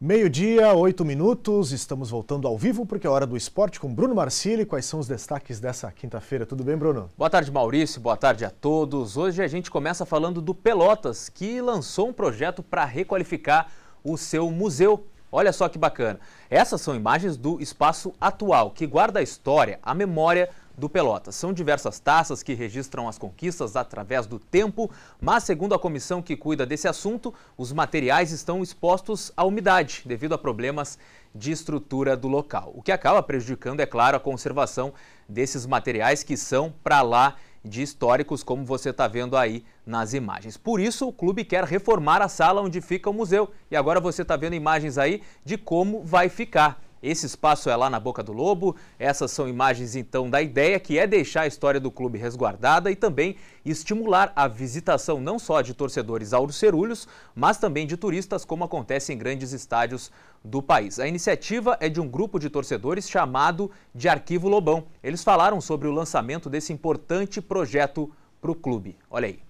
Meio-dia, oito minutos, estamos voltando ao vivo porque é hora do esporte com Bruno Marcili. Quais são os destaques dessa quinta-feira? Tudo bem, Bruno? Boa tarde, Maurício. Boa tarde a todos. Hoje a gente começa falando do Pelotas, que lançou um projeto para requalificar o seu museu. Olha só que bacana. Essas são imagens do espaço atual, que guarda a história, a memória do Pelotas. São diversas taças que registram as conquistas através do tempo, mas segundo a comissão que cuida desse assunto, os materiais estão expostos à umidade devido a problemas de estrutura do local, o que acaba prejudicando, é claro, a conservação desses materiais que são para lá de históricos, como você está vendo aí nas imagens. Por isso, o clube quer reformar a sala onde fica o museu. E agora você está vendo imagens aí de como vai ficar. Esse espaço é lá na Boca do Lobo. Essas são imagens então da ideia que é deixar a história do clube resguardada e também estimular a visitação não só de torcedores auricerulhos, mas também de turistas, como acontece em grandes estádios do país. A iniciativa é de um grupo de torcedores chamado de Arquivo Lobão. Eles falaram sobre o lançamento desse importante projeto para o clube. Olha aí.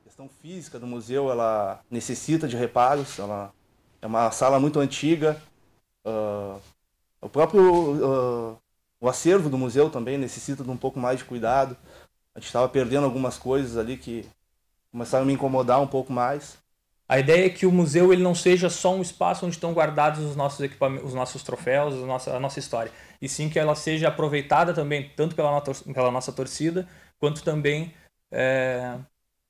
A questão física do museu ela necessita de reparos, ela é uma sala muito antiga, Uh, o próprio uh, o acervo do museu também necessita de um pouco mais de cuidado. A gente estava perdendo algumas coisas ali que começaram a me incomodar um pouco mais. A ideia é que o museu ele não seja só um espaço onde estão guardados os nossos equipamentos, os nossos troféus, a nossa, a nossa história, e sim que ela seja aproveitada também tanto pela, nossa, pela nossa torcida quanto também é,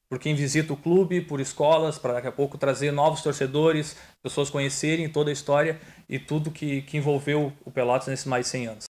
por quem visita o clube, por escolas, para daqui a pouco trazer novos torcedores, pessoas conhecerem toda a história e tudo que, que envolveu o Pelotas nesses mais 100 anos.